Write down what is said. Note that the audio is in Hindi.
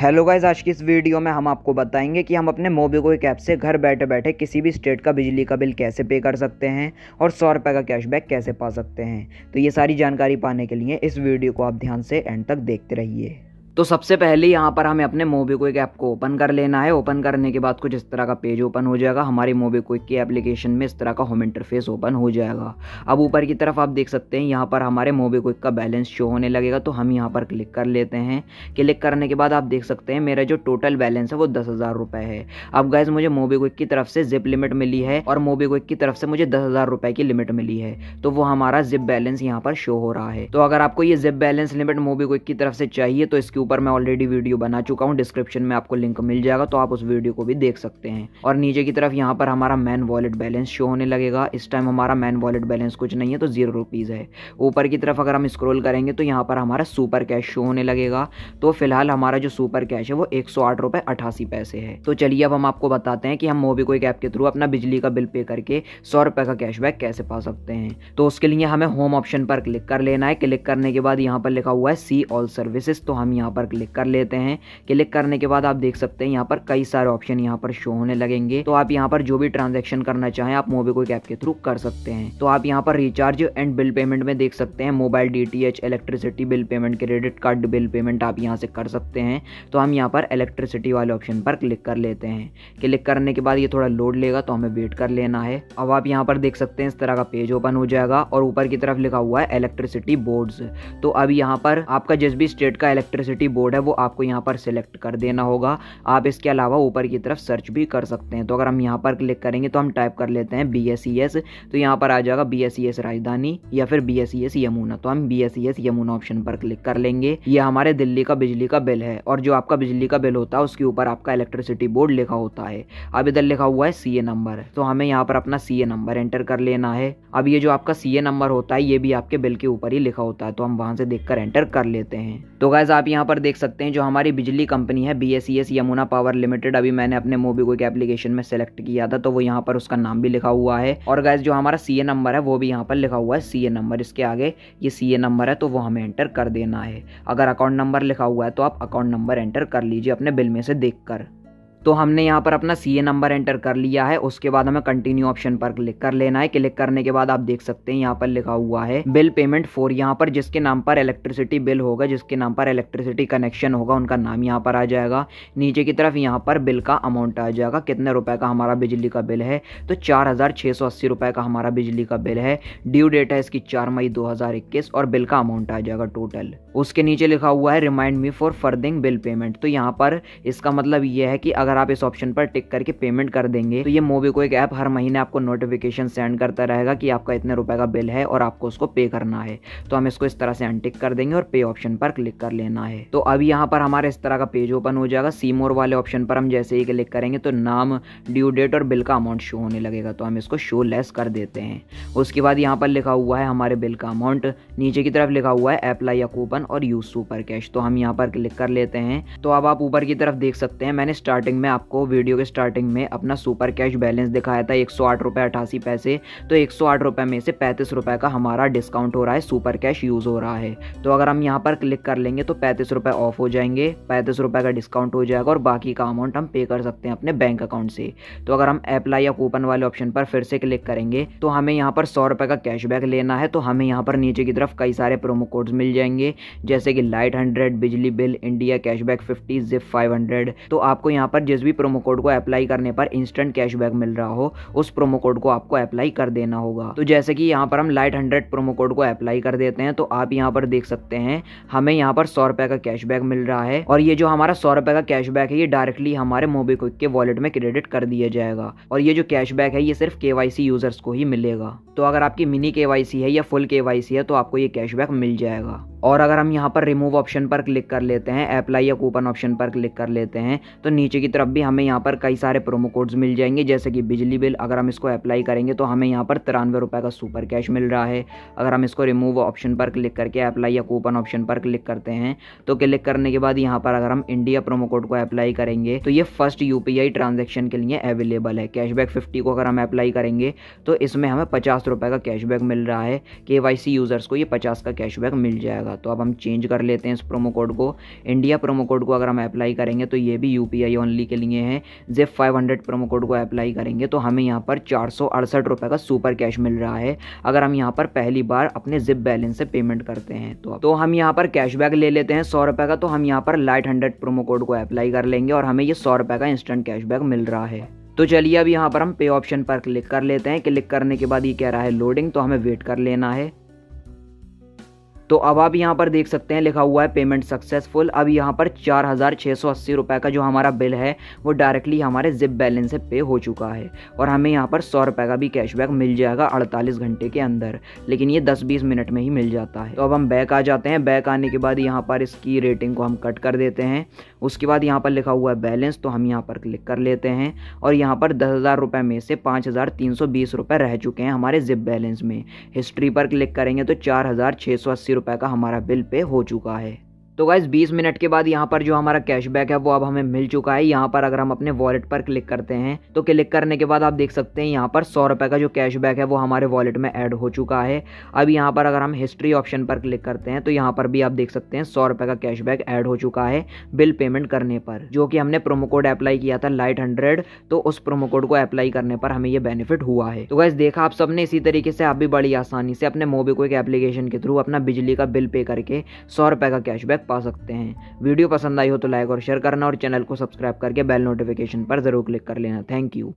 हेलो गाइज आज की इस वीडियो में हम आपको बताएंगे कि हम अपने मोबीक्विक ऐप से घर बैठे बैठे किसी भी स्टेट का बिजली का बिल कैसे पे कर सकते हैं और सौ रुपये का कैशबैक कैसे पा सकते हैं तो ये सारी जानकारी पाने के लिए इस वीडियो को आप ध्यान से एंड तक देखते रहिए तो सबसे पहले यहाँ पर हमें अपने मोबीक्विक ऐप को ओपन कर लेना है ओपन करने के बाद कुछ इस तरह का पेज ओपन हो जाएगा हमारे मोबीक्विक की एप्लीकेशन में इस तरह का होम इंटरफेस ओपन हो जाएगा अब ऊपर की तरफ आप देख सकते हैं यहाँ पर हमारे मोबीक्विक का बैलेंस शो होने लगेगा तो हम यहाँ पर क्लिक कर लेते हैं क्लिक करने के बाद आप देख सकते हैं मेरा जो टोटल बैलेंस है वो दस हज़ार है अब गैस मुझे मोबीक्विक की तरफ से जिप लिमिट मिली है और मोबीक्विक की तरफ से मुझे दस हज़ार की लिमिट मिली है तो वो हमारा जिप बैलेंस यहाँ पर शो हो रहा है तो अगर आपको ये जिप बैलेंस लिमिट मोबीक्विक की तरफ से चाहिए तो इसके ऊपर मैं ऑलरेडी वीडियो बना चुका हूँ डिस्क्रिप्शन में आपको लिंक मिल जाएगा तो आप उस वीडियो को भी देख सकते हैं और नीचे की तरफ यहाँ पर हमारा मैन वॉलेट बैलेंस शो होने लगेगा इस टाइम हमारा मैन वॉलेट बैलेंस कुछ नहीं है तो जीरो रुपीज़ है ऊपर की तरफ अगर हम स्क्रोल करेंगे तो यहाँ पर हमारा सुपर कैश शो होने लगेगा तो फिलहाल हमारा जो सुपर कैश है वो एक सौ आठ अठासी पैसे है तो चलिए अब हम आपको बताते हैं कि हम मोबीक्विक ऐप के थ्रू अपना बिजली का बिल पे करके सौ रुपए का कैशबैक कैसे पा सकते हैं तो उसके लिए हमें होम ऑप्शन पर क्लिक कर लेना है क्लिक करने के बाद यहाँ पर लिखा हुआ है सी ऑल सर्विसेज तो हम यहाँ पर क्लिक कर लेते हैं क्लिक करने के बाद आप देख सकते हैं यहाँ पर कई सारे ऑप्शन यहाँ पर शो होने लगेंगे तो आप यहाँ पर जो भी ट्रांजेक्शन करना चाहें आप मोबीक्विक ऐप के थ्रू कर सकते हैं तो आप यहाँ पर रिचार्ज एंड बिल पेमेंट में देख सकते हैं mobile the electricity bill payment credit card bill payment आप यहाँ से कर सकते हैं तो हम यहाँ पर इलेक्ट्रिसिटी वाले ऑप्शन पर क्लिक कर लेते हैं क्लिक करने के बाद ये थोड़ा लोड लेगा तो हमें वेट कर लेना है अब आप यहाँ पर देख सकते हैं इस तरह का पेज ओपन हो जाएगा और ऊपर की तरफ लिखा हुआ है इलेक्ट्रिसिटी बोर्ड्स तो अब यहाँ पर आपका जिस भी स्टेट का इलेक्ट्रिसिटी भी बोर्ड है वो आपको यहाँ पर सिलेक्ट कर देना होगा आप इसके अलावा ऊपर की तरफ सर्च भी कर सकते हैं तो अगर हम यहाँ पर क्लिक करेंगे तो हम टाइप कर लेते हैं बी e तो यहाँ पर आ जाएगा बी e राजधानी या फिर बी e यमुना तो हम बी यमुना ऑप्शन पर क्लिक कर लेंगे ये हमारे दिल्ली का बिजली का बिल है और जो आपका बिजली का बिल होता है उसके ऊपर आपका इलेक्ट्रिसिटी बोर्ड लिखा होता है अब इधर लिखा हुआ है सी नंबर तो हमें यहाँ पर अपना सी नंबर एंटर कर लेना है अब ये जो आपका सी नंबर होता है ये भी आपके बिल के ऊपर ही लिखा होता है तो हम वहाँ से देखकर एंटर कर लेते हैं तो गैज आप यहाँ पर देख सकते हैं जो हमारी बिजली कंपनी है B e Yamuna power limited अभी मैंने अपने मोबीक्विक एप्लीकेशन में सेलेक्ट किया था तो वो यहाँ पर उसका नाम भी लिखा हुआ है और गैस जो हमारा सी नंबर है वो भी यहाँ पर लिखा हुआ है सी नंबर इसके आगे ये सी नंबर है तो वो हमें एंटर कर देना है अगर अकाउंट नंबर लिखा हुआ है तो आप अकाउंट नंबर एंटर कर लीजिए अपने बिल में से देख कर तो हमने यहाँ पर अपना सी नंबर एंटर कर लिया है उसके बाद हमें कंटिन्यू ऑप्शन पर क्लिक कर लेना है क्लिक करने के बाद आप देख सकते हैं यहाँ पर लिखा हुआ है बिल पेमेंट फोर यहाँ पर जिसके नाम पर इलेक्ट्रिसिटी बिल होगा जिसके नाम पर इलेक्ट्रिसिटी कनेक्शन होगा उनका नाम यहाँ पर आ जाएगा नीचे की तरफ यहाँ पर बिल का अमाउंट आ जाएगा कितने रुपए का हमारा बिजली का बिल है तो चार रुपए का हमारा बिजली का बिल है ड्यू डेट है इसकी चार मई दो और बिल का अमाउंट आ जाएगा टोटल उसके नीचे लिखा हुआ है रिमाइंड मी फॉर फर्दिंग बिल पेमेंट तो यहाँ पर इसका मतलब यह है कि अगर अगर आप इस ऑप्शन पर टिक करके पेमेंट कर देंगे तो ये मोबी को एक ऐप हर महीने आपको नोटिफिकेशन सेंड करता रहेगा कि आपका इतने रुपए का बिल है और आपको उसको पे करना है तो हम इसको इस तरह से अनटिक कर देंगे और पे ऑप्शन पर क्लिक कर लेना है तो अब यहाँ पर हमारे इस तरह का पेज ओपन हो जाएगा सीमोर वाले ऑप्शन पर हम जैसे ही क्लिक करेंगे तो नाम ड्यू डेट और बिल का अमाउंट शो होने लगेगा तो हम इसको शो लेस कर देते हैं उसके बाद यहाँ पर लिखा हुआ है हमारे बिल का अमाउंट नीचे की तरफ लिखा हुआ है अप्लाई या कूपन और यूज सुपर कैश तो हम यहाँ पर क्लिक कर लेते हैं तो अब आप ऊपर की तरफ देख सकते हैं मैंने स्टार्टिंग स्टार्टिंग में आपको वीडियो के स्टार्टिंग में अपना सुपर कैश बैलेंस दिखाया था एक सौ आठ रुपये अठासी पैसे तो एक सौ आठ रुपये में से पैंतीस रुपये का हमारा डिस्काउंट हो रहा है सुपर कैश यूज़ हो रहा है तो अगर हम यहाँ पर क्लिक कर लेंगे तो पैंतीस रुपये ऑफ हो जाएंगे पैंतीस रुपये का डिस्काउंट हो जाएगा और बाकी का अमाउंट हम पे कर सकते हैं अपने बैंक अकाउंट से तो अगर हम अप्लाई या कूपन वाले ऑप्शन पर फिर से क्लिक करेंगे तो हमें यहाँ पर सौ रुपये का कैशबैक लेना है तो हमें यहाँ पर नीचे की तरफ कई सारे प्रोमो कोड्स मिल जाएंगे जैसे कि लाइट हंड्रेड बिजली bill India cashback fifty zip five hundred तो आपको यहाँ पर जिस भी प्रोमो कोड को अप्लाई करने पर इंस्टेंट कैशबैक मिल रहा हो उस प्रोमो कोड को आपको अप्लाई कर देना होगा तो जैसे कि यहाँ पर हम लाइट हंड्रेड प्रोमो कोड को अप्लाई कर देते हैं तो आप यहाँ पर देख सकते हैं हमें यहाँ पर सौ रुपए का कैशबैक मिल रहा है और ये जो हमारा सौ रुपए का कैशबैक है ये डायरेक्टली हमारे मोबीक्विक के वॉलेट में क्रेडिट कर दिया जाएगा और ये जो कैशबैक है ये सिर्फ के यूजर्स को ही मिलेगा तो अगर आपकी मिनी के है या फुल के है तो आपको ये कैशबैक मिल जाएगा और अगर हम यहाँ पर रिमूव ऑप्शन पर क्लिक कर लेते हैं अप्लाई या कूपन ऑप्शन पर क्लिक कर लेते हैं तो नीचे की तरफ भी हमें यहाँ पर कई सारे प्रोमो कोड्स मिल जाएंगे जैसे कि बिजली बिल अगर हम इसको अप्लाई करेंगे तो हमें यहाँ पर तिरानवे रुपये का सुपर कैश मिल रहा है अगर हम इसको रिमूव ऑप्शन पर क्लिक करके अप्लाई या कूपन ऑप्शन पर क्लिक करते हैं तो क्लिक करने के बाद यहाँ पर अगर हम इंडिया प्रोमो कोड को अप्लाई करेंगे तो ये फर्स्ट यू ट्रांजेक्शन के लिए अवेलेबल है कैशबैक फिफ्टी को अगर हम अप्लाई करेंगे तो इसमें हमें पचास का कैशबैक मिल रहा है के यूज़र्स को ये पचास का कैशबैक मिल जाएगा था तो अब हम चेंज कर लेते हैं इस प्रोमो कोड को इंडिया प्रोमो कोड को अगर हम अप्लाई करेंगे तो ये भी यू ओनली के लिए है जेफ फाइव प्रोमो कोड को अप्लाई करेंगे तो हमें यहाँ पर चार रुपए का सुपर कैश मिल रहा है अगर हम यहाँ पर पहली बार अपने जिप बैलेंस से पेमेंट करते हैं तो तो हम यहाँ पर कैशबैक ले लेते हैं सौ रुपये का तो हम यहाँ पर लाइट हंड्रेड प्रोमो कोड को अप्लाई कर लेंगे और हमें ये सौ रुपये का इंस्टेंट कैशबैक मिल रहा है तो चलिए अब यहाँ पर हम पे ऑप्शन पर क्लिक कर लेते हैं क्लिक करने के बाद ये कह रहा है लोडिंग तो हमें वेट कर लेना है तो अब आप यहाँ पर देख सकते हैं लिखा हुआ है पेमेंट सक्सेसफुल अब यहाँ पर चार हज़ार छः सौ अस्सी रुपये का जो हमारा बिल है वो डायरेक्टली हमारे जिप बैलेंस से पे हो चुका है और हमें यहाँ पर सौ रुपये का भी कैशबैक मिल जाएगा अड़तालीस घंटे के अंदर लेकिन ये दस बीस मिनट में ही मिल जाता है तो अब हम बैक आ जाते हैं बैक आने के बाद यहाँ पर इसकी रेटिंग को हम कट कर देते हैं उसके बाद यहाँ पर लिखा हुआ है बैलेंस तो हम यहाँ पर क्लिक कर लेते हैं और यहाँ पर दस हज़ार रुपये में से पाँच हज़ार तीन सौ बीस रुपये रह चुके हैं हमारे जिप बैलेंस में हिस्ट्री पर क्लिक करेंगे तो चार हज़ार छः सौ अस्सी रुपए का हमारा बिल पे हो चुका है तो गाइज 20 मिनट के बाद यहाँ पर जो हमारा कैशबैक है वो अब हमें मिल चुका है यहाँ पर अगर हम अपने वॉलेट पर क्लिक करते हैं तो क्लिक करने के बाद आप देख सकते हैं यहाँ पर सौ रुपए का जो कैशबैक है वो हमारे वॉलेट में ऐड हो चुका है अब यहाँ पर अगर हम हिस्ट्री ऑप्शन पर क्लिक करते हैं तो यहाँ पर भी आप देख सकते हैं सौ रुपए का कैशबैक ऐड हो चुका है बिल पेमेंट करने पर जो कि हमने प्रोमो कोड अप्लाई किया था लाइट हंड्रेड तो उस प्रोमो कोड को अप्लाई करने पर हमें ये बेनिफिट हुआ है तो गाइज देखा आप सबने इसी तरीके से आप भी बड़ी आसानी से अपने मोबिक्विक एप्लीकेशन के थ्रू अपना बिजली का बिल पे करके सौ रुपए का कैशबैक पा सकते हैं वीडियो पसंद आई हो तो लाइक और शेयर करना और चैनल को सब्सक्राइब करके बेल नोटिफिकेशन पर ज़रूर क्लिक कर लेना थैंक यू